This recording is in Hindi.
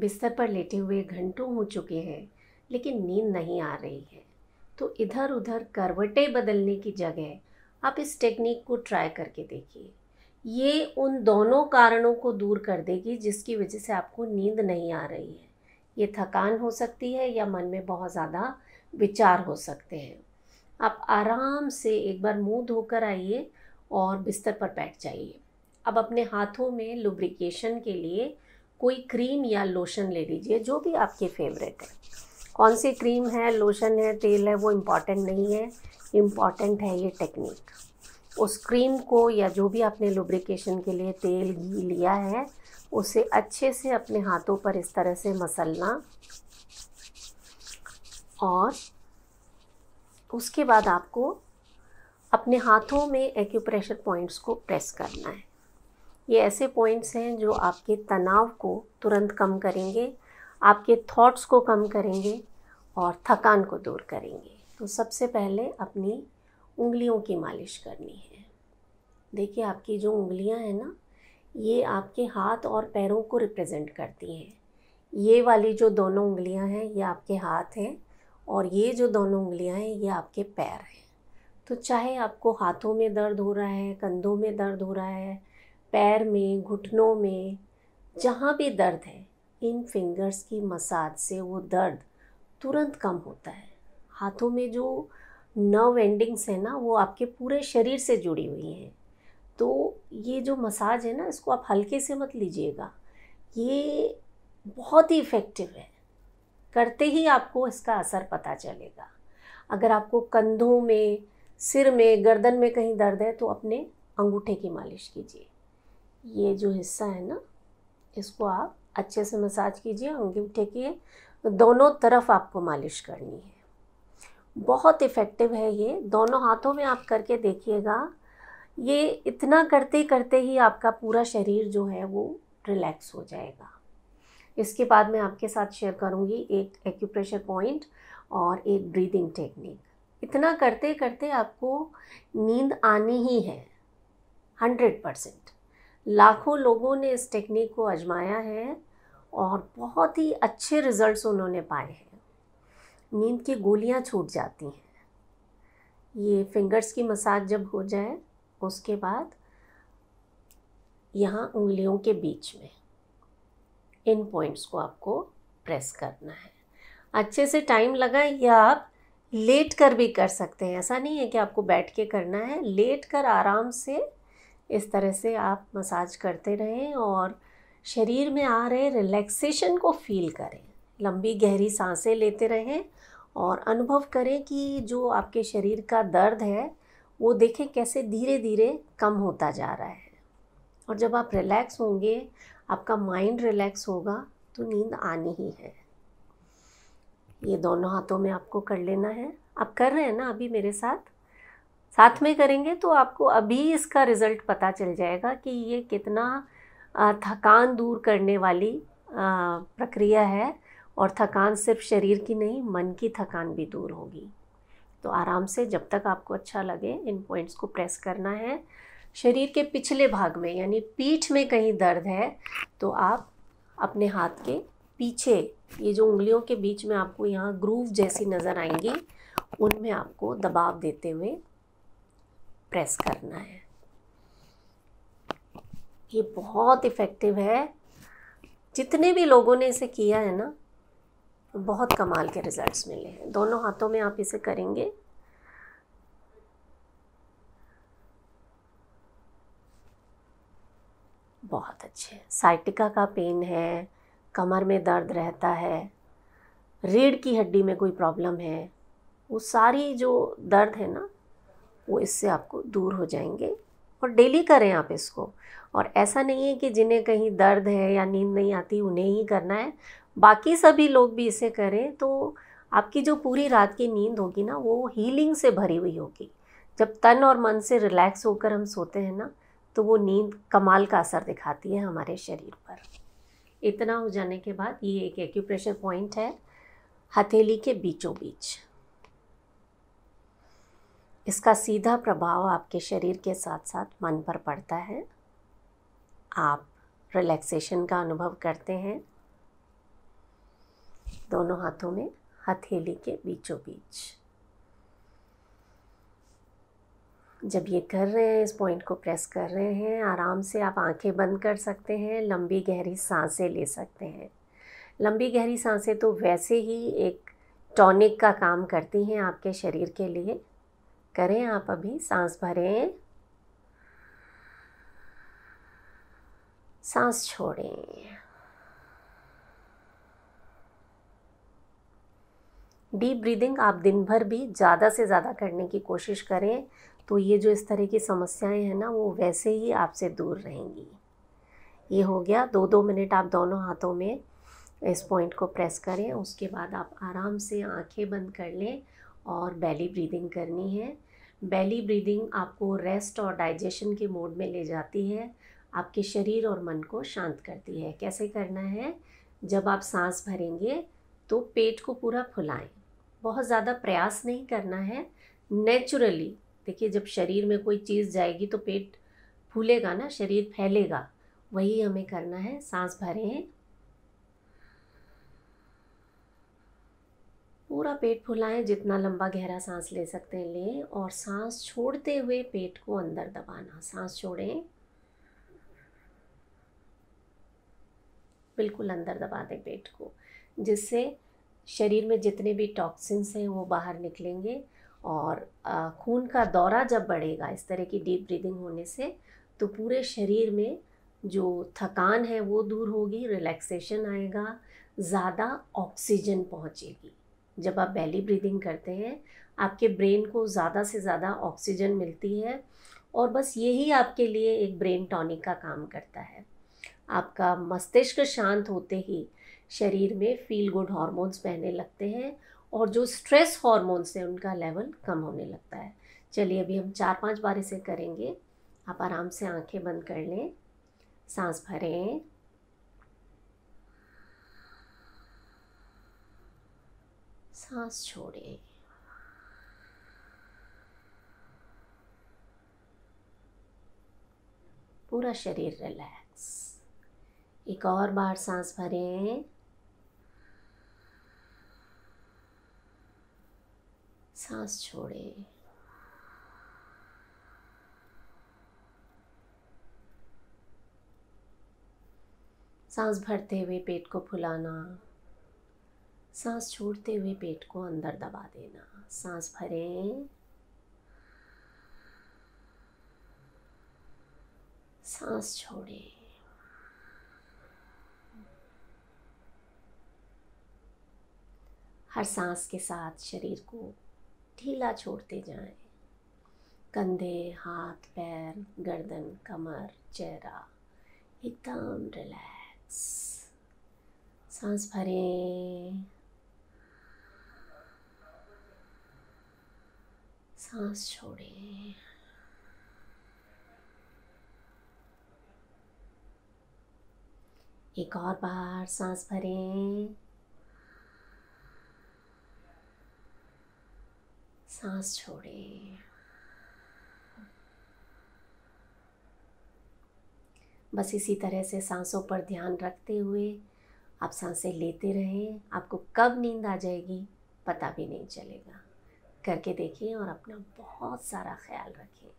बिस्तर पर लेटे हुए घंटों हो चुके हैं लेकिन नींद नहीं आ रही है तो इधर उधर करवटें बदलने की जगह आप इस टेक्निक को ट्राई करके देखिए ये उन दोनों कारणों को दूर कर देगी जिसकी वजह से आपको नींद नहीं आ रही है ये थकान हो सकती है या मन में बहुत ज़्यादा विचार हो सकते हैं आप आराम से एक बार मुंह धोकर आइए और बिस्तर पर बैठ जाइए अब अपने हाथों में लुब्रिकेशन के लिए कोई क्रीम या लोशन ले लीजिए जो भी आपके फेवरेट है कौन सी क्रीम है लोशन है तेल है वो इम्पॉर्टेंट नहीं है इम्पॉर्टेंट है ये टेक्निक उस क्रीम को या जो भी आपने लुब्रिकेशन के लिए तेल घी लिया है उसे अच्छे से अपने हाथों पर इस तरह से मसलना और उसके बाद आपको अपने हाथों में एक्यूप्रेशर पॉइंट्स को प्रेस करना है ये ऐसे पॉइंट्स हैं जो आपके तनाव को तुरंत कम करेंगे आपके थॉट्स को कम करेंगे और थकान को दूर करेंगे तो सबसे पहले अपनी उंगलियों की मालिश करनी है देखिए आपकी जो उंगलियां हैं ना ये आपके हाथ और पैरों को रिप्रेजेंट करती हैं ये वाली जो दोनों उंगलियां हैं ये आपके हाथ हैं और ये जो दोनों उंगलियां हैं ये आपके पैर हैं तो चाहे आपको हाथों में दर्द हो रहा है कंधों में दर्द हो रहा है पैर में घुटनों में जहाँ भी दर्द है इन फिंगर्स की मसाज से वो दर्द तुरंत कम होता है हाथों में जो नर्व एंडिंग्स हैं ना वो आपके पूरे शरीर से जुड़ी हुई हैं तो ये जो मसाज है ना इसको आप हल्के से मत लीजिएगा ये बहुत ही इफ़ेक्टिव है करते ही आपको इसका असर पता चलेगा अगर आपको कंधों में सिर में गर्दन में कहीं दर्द है तो अपने अंगूठे की मालिश कीजिए ये जो हिस्सा है ना इसको आप अच्छे से मसाज कीजिए उंगली उठेकिए दोनों तरफ आपको मालिश करनी है बहुत इफ़ेक्टिव है ये दोनों हाथों में आप करके देखिएगा ये इतना करते करते ही आपका पूरा शरीर जो है वो रिलैक्स हो जाएगा इसके बाद मैं आपके साथ शेयर करूँगी एक एक्यूप्रेशर पॉइंट और एक ब्रीदिंग टेक्निक इतना करते करते आपको नींद आनी ही है हंड्रेड परसेंट लाखों लोगों ने इस टेक्निक को आजमाया है और बहुत ही अच्छे रिजल्ट्स उन्होंने पाए हैं नींद की गोलियां छूट जाती हैं ये फिंगर्स की मसाज जब हो जाए उसके बाद यहाँ उंगलियों के बीच में इन पॉइंट्स को आपको प्रेस करना है अच्छे से टाइम लगा या आप लेट कर भी कर सकते हैं ऐसा नहीं है कि आपको बैठ के करना है लेट कर आराम से इस तरह से आप मसाज करते रहें और शरीर में आ रहे रिलैक्सेशन को फील करें लंबी गहरी सांसें लेते रहें और अनुभव करें कि जो आपके शरीर का दर्द है वो देखें कैसे धीरे धीरे कम होता जा रहा है और जब आप रिलैक्स होंगे आपका माइंड रिलैक्स होगा तो नींद आनी ही है ये दोनों हाथों में आपको कर लेना है आप कर रहे हैं ना अभी मेरे साथ साथ में करेंगे तो आपको अभी इसका रिज़ल्ट पता चल जाएगा कि ये कितना थकान दूर करने वाली प्रक्रिया है और थकान सिर्फ शरीर की नहीं मन की थकान भी दूर होगी तो आराम से जब तक आपको अच्छा लगे इन पॉइंट्स को प्रेस करना है शरीर के पिछले भाग में यानी पीठ में कहीं दर्द है तो आप अपने हाथ के पीछे ये जो उंगलियों के बीच में आपको यहाँ ग्रूव जैसी नज़र आएंगी उनमें आपको दबाव देते हुए प्रेस करना है ये बहुत इफ़ेक्टिव है जितने भी लोगों ने इसे किया है ना बहुत कमाल के रिजल्ट्स मिले हैं दोनों हाथों में आप इसे करेंगे बहुत अच्छे साइटिका का पेन है कमर में दर्द रहता है रीढ़ की हड्डी में कोई प्रॉब्लम है वो सारी जो दर्द है ना वो इससे आपको दूर हो जाएंगे और डेली करें आप इसको और ऐसा नहीं है कि जिन्हें कहीं दर्द है या नींद नहीं आती उन्हें ही करना है बाकी सभी लोग भी इसे करें तो आपकी जो पूरी रात की नींद होगी ना वो हीलिंग से भरी हुई होगी जब तन और मन से रिलैक्स होकर हम सोते हैं ना तो वो नींद कमाल का असर दिखाती है हमारे शरीर पर इतना हो जाने के बाद ये एक एक्यूप्रेशर पॉइंट है हथेली के बीचों बीच इसका सीधा प्रभाव आपके शरीर के साथ साथ मन पर पड़ता है आप रिलैक्सेशन का अनुभव करते हैं दोनों हाथों में हथेली के बीचों बीच जब ये कर रहे हैं इस पॉइंट को प्रेस कर रहे हैं आराम से आप आंखें बंद कर सकते हैं लंबी गहरी सांसें ले सकते हैं लंबी गहरी सांसें तो वैसे ही एक टॉनिक का काम करती हैं आपके शरीर के लिए करें आप अभी सांस भरें सांस छोड़ें डीप ब्रीदिंग आप दिन भर भी ज़्यादा से ज़्यादा करने की कोशिश करें तो ये जो इस तरह की समस्याएं हैं ना वो वैसे ही आपसे दूर रहेंगी ये हो गया दो दो मिनट आप दोनों हाथों में इस पॉइंट को प्रेस करें उसके बाद आप आराम से आंखें बंद कर लें और बैली ब्रीदिंग करनी है बैली ब्रीदिंग आपको रेस्ट और डाइजेशन के मोड में ले जाती है आपके शरीर और मन को शांत करती है कैसे करना है जब आप सांस भरेंगे तो पेट को पूरा फुलाएं बहुत ज़्यादा प्रयास नहीं करना है नेचुरली देखिए जब शरीर में कोई चीज़ जाएगी तो पेट फूलेगा ना शरीर फैलेगा वही हमें करना है सांस भरें पूरा पेट फुलाएं जितना लंबा गहरा सांस ले सकते हैं लें और सांस छोड़ते हुए पेट को अंदर दबाना सांस छोड़ें बिल्कुल अंदर दबा दें पेट को जिससे शरीर में जितने भी टॉक्सिन्स हैं वो बाहर निकलेंगे और खून का दौरा जब बढ़ेगा इस तरह की डीप ब्रीदिंग होने से तो पूरे शरीर में जो थकान है वो दूर होगी रिलैक्सेशन आएगा ज़्यादा ऑक्सीजन पहुँचेगी जब आप बैली ब्रीदिंग करते हैं आपके ब्रेन को ज़्यादा से ज़्यादा ऑक्सीजन मिलती है और बस यही आपके लिए एक ब्रेन टॉनिक का काम करता है आपका मस्तिष्क शांत होते ही शरीर में फील गुड हार्मोन्स बहने लगते हैं और जो स्ट्रेस हार्मोन्स हैं उनका लेवल कम होने लगता है चलिए अभी हम चार पांच बार इसे करेंगे आप आराम से आंखें बंद कर लें सांस भरें सांस छोड़े पूरा शरीर रिलैक्स एक और बार सांस भरे सांस छोड़े सांस भरते हुए पेट को फुलाना सांस छोड़ते हुए पेट को अंदर दबा देना सांस भरें सांस छोड़ें हर सांस के साथ शरीर को ढीला छोड़ते जाएं कंधे हाथ पैर गर्दन कमर चेहरा एकदम रिलैक्स सांस भरें सांस छोड़ें एक और बार सांस भरें सांस छोड़ें बस इसी तरह से सांसों पर ध्यान रखते हुए आप सांसें लेते रहें आपको कब नींद आ जाएगी पता भी नहीं चलेगा करके देखिए और अपना बहुत सारा ख्याल रखिए